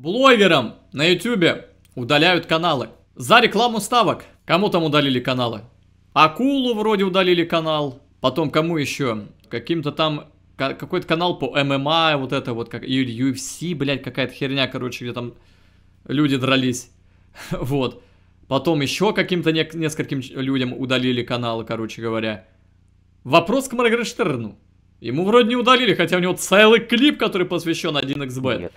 Блогерам на YouTube удаляют каналы. За рекламу ставок. Кому там удалили каналы? Акулу вроде удалили канал. Потом кому еще? Каким-то там... Какой-то канал по ММА, вот это вот, как UFC, блядь, какая-то херня, короче, где там люди дрались. Вот. Потом еще каким-то не, нескольким людям удалили каналы, короче говоря. Вопрос к Моргенштерну. Ему вроде не удалили, хотя у него целый клип, который посвящен 1xb. Нет.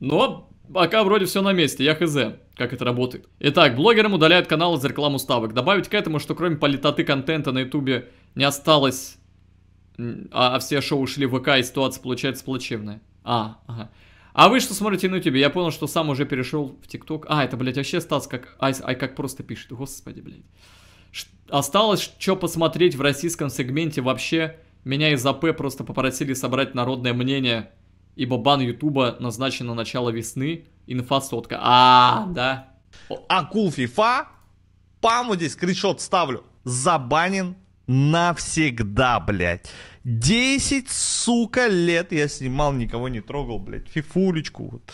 Но пока вроде все на месте, я хз, как это работает. Итак, блогерам удаляют каналы за рекламу ставок. Добавить к этому, что кроме политоты контента на ютубе не осталось, а, а все шоу ушли в ВК, и ситуация получается плачевная. А, ага. А вы что смотрите на ютубе? Я понял, что сам уже перешел в тикток. А, это, блядь, вообще Стас как... Ай, ай как просто пишет, господи, блядь. Ш... Осталось что посмотреть в российском сегменте вообще... Меня из АП просто попросили собрать народное мнение ибо бан Ютуба назначен на начало весны. Инфа сотка. А, да. Акул Фифа, паму здесь скриншот ставлю, забанен навсегда, блядь. Десять сука, лет я снимал, никого не трогал, блядь. Фифулечку. Вот.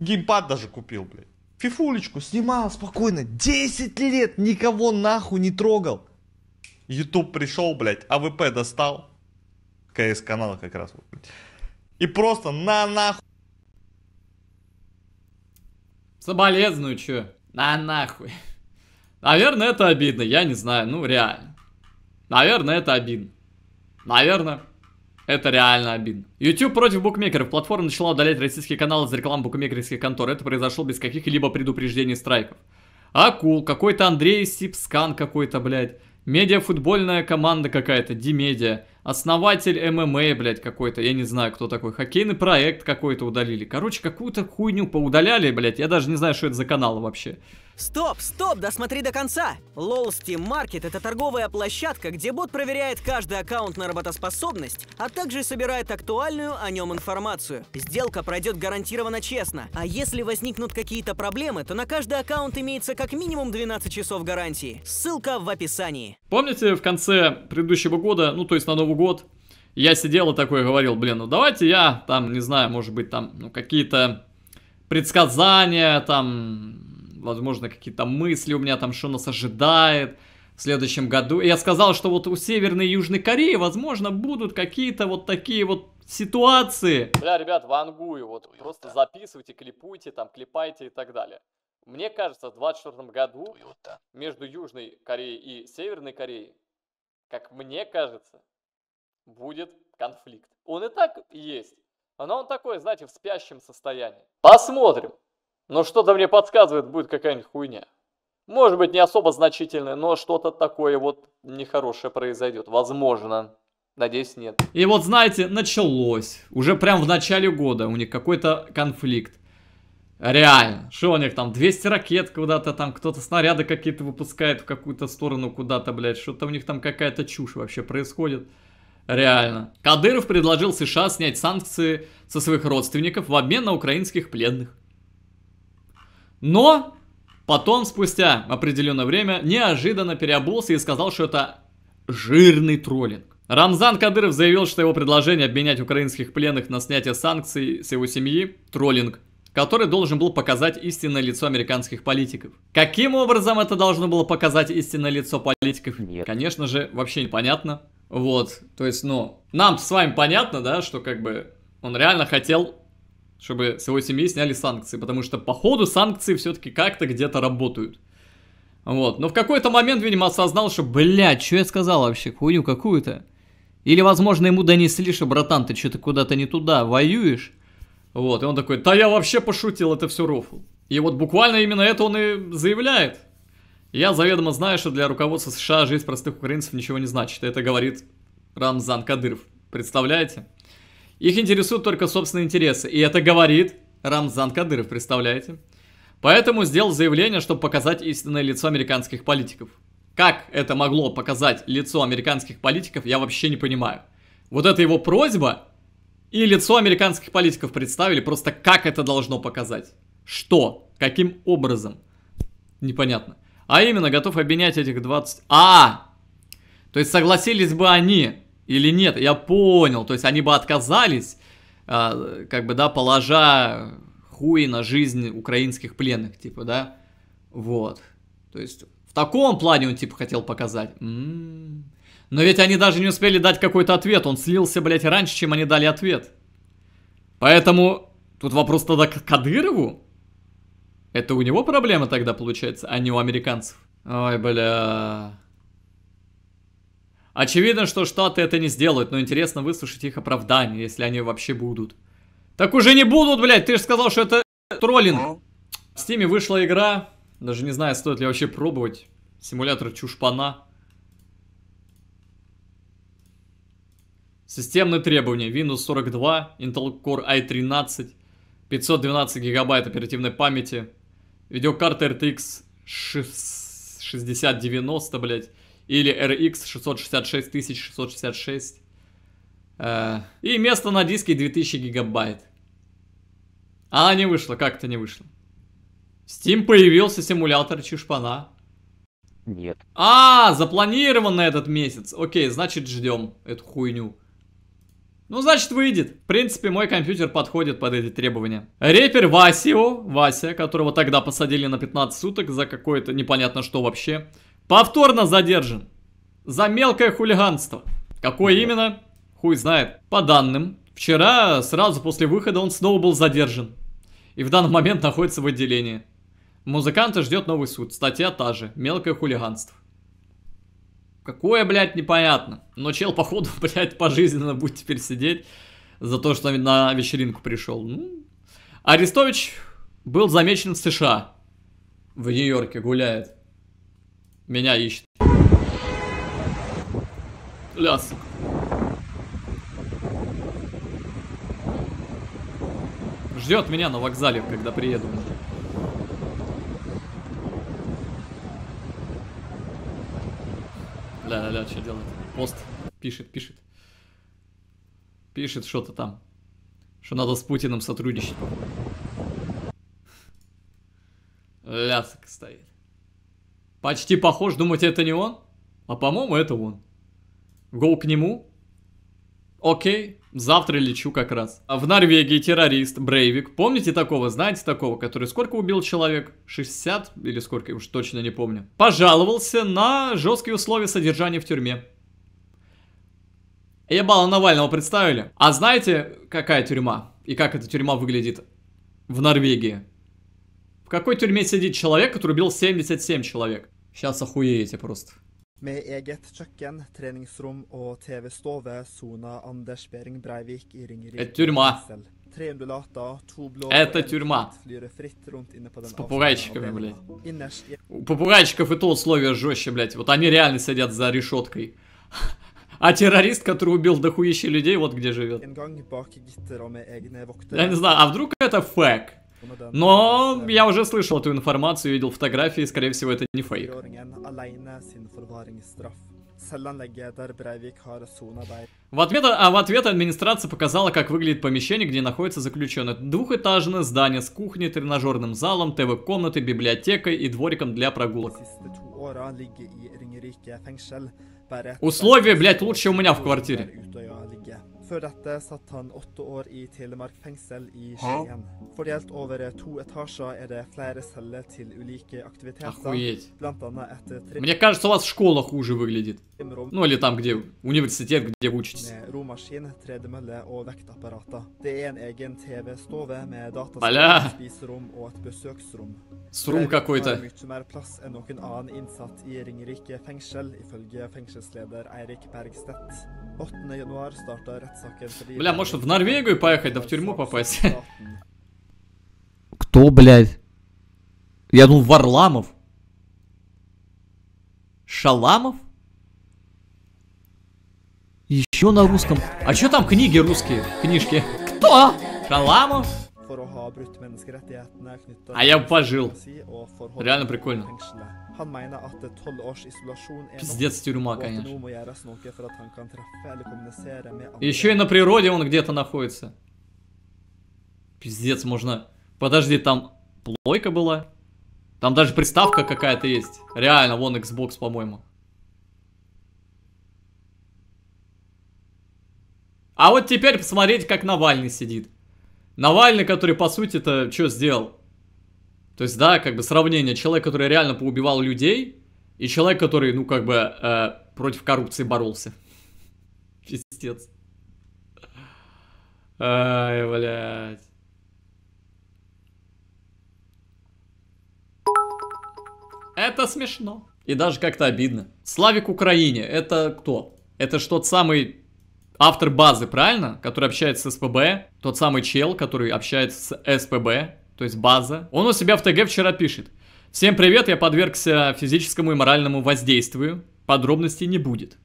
Геймпад даже купил, блядь. Фифулечку снимал спокойно. Десять лет никого нахуй не трогал. Ютуб пришел, блядь, АВП достал. КС канал как раз. Вот, блядь и просто на нахуй. Соболезную, чё? На нахуй. Наверное, это обидно, я не знаю, ну реально. Наверное, это обидно. Наверное. Это реально обидно. YouTube против букмекеров. Платформа начала удалять российские каналы из реклам букмекерских контор. Это произошло без каких-либо предупреждений страйков. Акул, какой-то Андрей Сипскан какой-то, блядь. Медиафутбольная команда какая-то, Димедиа основатель ММА, блядь, какой-то, я не знаю, кто такой, хоккейный проект какой-то удалили. Короче, какую-то хуйню поудаляли, блядь, я даже не знаю, что это за канал вообще. Стоп, стоп, досмотри до конца! LOL Steam Market – это торговая площадка, где бот проверяет каждый аккаунт на работоспособность, а также собирает актуальную о нем информацию. Сделка пройдет гарантированно честно, а если возникнут какие-то проблемы, то на каждый аккаунт имеется как минимум 12 часов гарантии. Ссылка в описании. Помните в конце предыдущего года, ну то есть на Новый год, я сидел и такой говорил, блин, ну давайте я там, не знаю, может быть там ну, какие-то предсказания, там возможно, какие-то мысли у меня там, что нас ожидает в следующем году. Я сказал, что вот у Северной и Южной Кореи, возможно, будут какие-то вот такие вот ситуации. Бля, ребят, вангую, вот Туюта. просто записывайте, клипуйте, там, клипайте и так далее. Мне кажется, в 24 году Туюта. между Южной Кореей и Северной Кореей, как мне кажется, будет конфликт. Он и так есть, но он такой, знаете, в спящем состоянии. Посмотрим. Но что-то мне подсказывает, будет какая-нибудь хуйня. Может быть, не особо значительное, но что-то такое вот нехорошее произойдет. Возможно. Надеюсь, нет. И вот, знаете, началось. Уже прям в начале года у них какой-то конфликт. Реально. Что у них там? 200 ракет куда-то там, кто-то снаряды какие-то выпускает в какую-то сторону куда-то, блядь. Что-то у них там какая-то чушь вообще происходит. Реально. Кадыров предложил США снять санкции со своих родственников в обмен на украинских пленных. Но потом, спустя определенное время, неожиданно переобулся и сказал, что это жирный троллинг. Рамзан Кадыров заявил, что его предложение обменять украинских пленных на снятие санкций с его семьи – троллинг, который должен был показать истинное лицо американских политиков. Каким образом это должно было показать истинное лицо политиков? Нет. Конечно же, вообще непонятно. Вот, то есть, ну, нам с вами понятно, да, что как бы он реально хотел чтобы с его семьи сняли санкции, потому что по ходу санкции все-таки как-то где-то работают. Вот, но в какой-то момент, видимо, осознал, что, блядь, что я сказал вообще, хуйню какую-то. Или, возможно, ему донесли, что, братан, ты что-то куда-то не туда, воюешь. Вот, и он такой, да я вообще пошутил, это все рофл. И вот буквально именно это он и заявляет. Я заведомо знаю, что для руководства США жизнь простых украинцев ничего не значит. Это говорит Рамзан Кадыров. Представляете? Их интересуют только собственные интересы. И это говорит Рамзан Кадыров, представляете? Поэтому сделал заявление, чтобы показать истинное лицо американских политиков. Как это могло показать лицо американских политиков, я вообще не понимаю. Вот это его просьба и лицо американских политиков представили, просто как это должно показать. Что? Каким образом? Непонятно. А именно, готов обвинять этих 20... А! То есть согласились бы они или нет? Я понял. То есть они бы отказались, а, как бы, да, положа хуй на жизнь украинских пленных, типа, да? Вот. То есть в таком плане он, типа, хотел показать. М-м-м. Но ведь они даже не успели дать какой-то ответ. Он слился, блядь, раньше, чем они дали ответ. Поэтому тут вопрос тогда к Кадырову. Это у него проблема тогда получается, а не у американцев. Ой, бля. Очевидно, что Штаты это не сделают, но интересно выслушать их оправдания, если они вообще будут. Так уже не будут, блядь, ты же сказал, что это троллинг. В Стиме вышла игра, даже не знаю, стоит ли вообще пробовать. Симулятор чушпана. Системные требования. Windows 42, Intel Core i13, 512 гигабайт оперативной памяти, видеокарта RTX 6090, блядь или RX 666666. Э, и место на диске 2000 гигабайт. А не вышло, как это не вышло? В Steam появился симулятор чушпана. Нет. А, запланирован на этот месяц. Окей, значит ждем эту хуйню. Ну, значит, выйдет. В принципе, мой компьютер подходит под эти требования. Репер Васио, Вася, которого тогда посадили на 15 суток за какое-то непонятно что вообще, Повторно задержан за мелкое хулиганство. Какое именно, хуй знает. По данным, вчера, сразу после выхода, он снова был задержан. И в данный момент находится в отделении. Музыканта ждет новый суд. Статья та же. Мелкое хулиганство. Какое, блядь, непонятно. Но чел, походу, блядь, пожизненно будет теперь сидеть за то, что на вечеринку пришел. Ну, Арестович был замечен в США. В Нью-Йорке гуляет. Меня ищет. Ля, сука. Ждет меня на вокзале, когда приеду. Ля-ля-ля, что делает? Пост пишет, пишет. Пишет что-то там. Что надо с Путиным сотрудничать. Лясок стоит. Почти похож, думать это не он? А по-моему, это он. Гоу к нему. Окей, завтра лечу как раз. А в Норвегии террорист Брейвик. Помните такого? Знаете такого, который сколько убил человек? 60 или сколько? уж точно не помню. Пожаловался на жесткие условия содержания в тюрьме. Ебало Навального представили. А знаете, какая тюрьма? И как эта тюрьма выглядит в Норвегии? В какой тюрьме сидит человек, который убил 77 человек? Сейчас охуеете просто. Med eget kjøkken, treningsrom og TV-stove soner Anders Behring Breivik i Ringerike. Et turma. Tre undulater, to blå Это тюрьма. С попугайчиками, блядь. У попугайчиков и то условия жестче, блядь. Вот они реально сидят за решеткой. А террорист, который убил дохуище людей, вот где живет. Я не знаю, а вдруг это фэк? Но я уже слышал эту информацию, видел фотографии, скорее всего, это не фейк. В ответ, а в ответ администрация показала, как выглядит помещение, где находится заключенный. Двухэтажное здание с кухней, тренажерным залом, ТВ-комнатой, библиотекой и двориком для прогулок. Условия, блядь, лучше у меня в квартире. Før dette satt han åtte år i Telemark fengsel i Skien. Fordelt over to etasjer er det flere celler til ulike aktiviteter. Blant annet et trim... Мне кажется, у вас школа хуже выглядит. Ну или там, где университет, где учитесь. Med romaskin, tredemølle og vektapparater. Det er en egen TV-stove med dataspiserom og et besøksrom. Срум какой-то. Er Бля, может в Норвегию поехать, да в тюрьму попасть? Кто, блядь? Я думал, Варламов. Шаламов? Еще на русском. А что там книги русские? Книжки. Кто? Шаламов? for å ha brutt menneskerettighetene knytta Nei, jeg пожил. Реально прикольно. Han mener at tolv års isolasjon er Пиздец, тюрьма, конечно. Nå må gjøres noe for at han kan treffe eller kommunisere med andre. Еще и на природе он где-то находится. Пиздец, можно... Подожди, там плойка была? Там даже приставка какая-то есть. Реально, вон Xbox, по-моему. А вот теперь посмотреть, как Навальный сидит. Навальный, который, по сути это что сделал? То есть, да, как бы сравнение. Человек, который реально поубивал людей, и человек, который, ну, как бы э, против коррупции боролся. Пиздец. Ай, блядь. Это смешно. И даже как-то обидно. Славик Украине, это кто? Это что, самый автор базы, правильно? Который общается с СПБ, тот самый чел, который общается с СПБ, то есть база. Он у себя в ТГ вчера пишет. Всем привет, я подвергся физическому и моральному воздействию. Подробностей не будет.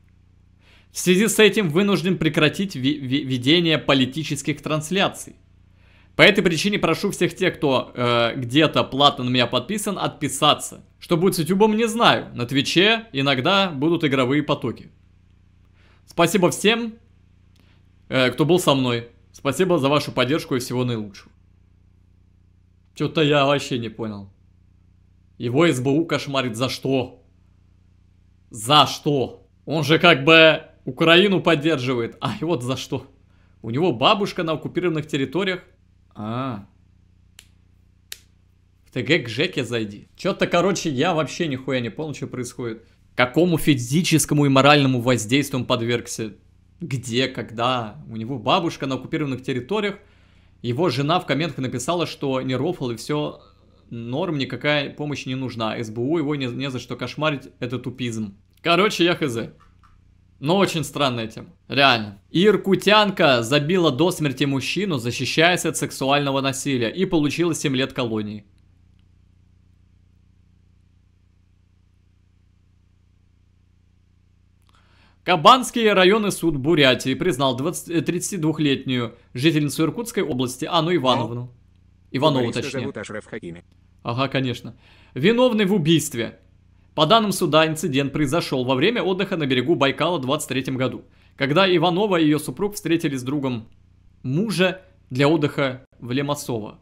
В связи с этим вынужден прекратить ви- ви- ведение политических трансляций. По этой причине прошу всех тех, кто э, где-то платно на меня подписан, отписаться. Что будет с YouTube, не знаю. На Твиче иногда будут игровые потоки. Спасибо всем, Э, кто был со мной. Спасибо за вашу поддержку и всего наилучшего. Что-то я вообще не понял. Его СБУ кошмарит за что? За что? Он же как бы Украину поддерживает. А и вот за что? У него бабушка на оккупированных территориях. А. В ТГ к Жеке зайди. Что-то, короче, я вообще нихуя не понял, что происходит. Какому физическому и моральному воздействию он подвергся? где, когда. У него бабушка на оккупированных территориях. Его жена в комментах написала, что не рофл и все норм, никакая помощь не нужна. СБУ его не, не за что кошмарить, это тупизм. Короче, я хз. Но очень странная тема. Реально. Иркутянка забила до смерти мужчину, защищаясь от сексуального насилия, и получила 7 лет колонии. Кабанский районный суд Бурятии признал 32-летнюю э, жительницу Иркутской области Анну Ивановну. Ну, Иванову, точнее. Ага, конечно. Виновный в убийстве. По данным суда, инцидент произошел во время отдыха на берегу Байкала в 23 году, когда Иванова и ее супруг встретились с другом мужа для отдыха в Лемасово.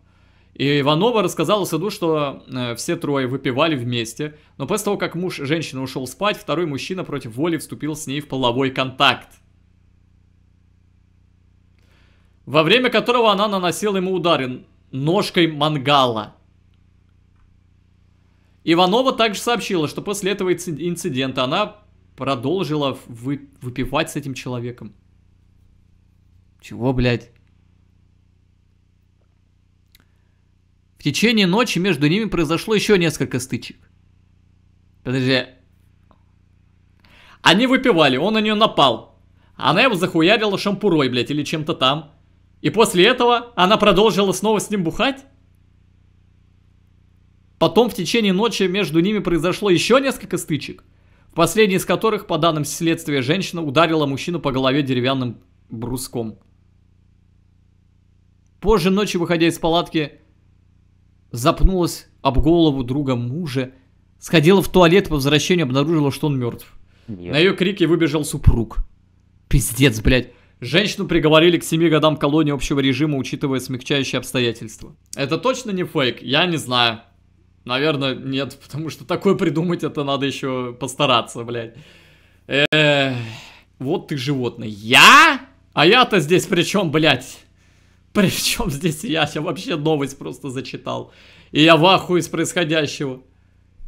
И Иванова рассказала суду, что э, все трое выпивали вместе, но после того, как муж женщины ушел спать, второй мужчина против воли вступил с ней в половой контакт. Во время которого она наносила ему удары ножкой мангала. Иванова также сообщила, что после этого инцидента она продолжила вы выпивать с этим человеком. Чего, блядь? течение ночи между ними произошло еще несколько стычек. Подожди. Они выпивали, он на нее напал. Она его захуярила шампурой, блядь, или чем-то там. И после этого она продолжила снова с ним бухать? Потом в течение ночи между ними произошло еще несколько стычек, в последней из которых, по данным следствия, женщина ударила мужчину по голове деревянным бруском. Позже ночью, выходя из палатки, запнулась об голову друга мужа, сходила в туалет по возвращению, обнаружила, что он мертв. Нет. На ее крики выбежал супруг. Пиздец, блядь. Женщину приговорили к 7 годам колонии общего режима, учитывая смягчающие обстоятельства. Это точно не фейк? Я не знаю. Наверное, нет, потому что такое придумать это надо еще постараться, блядь. Эх, вот ты животное. Я? А я-то здесь при чем, блядь? Причем здесь я? Я вообще новость просто зачитал. И я в ахуе из происходящего.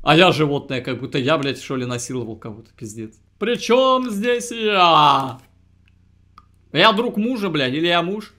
А я животное, как будто я, блядь, что ли, насиловал кого-то, пиздец. Причем здесь я? Я друг мужа, блядь, или я муж?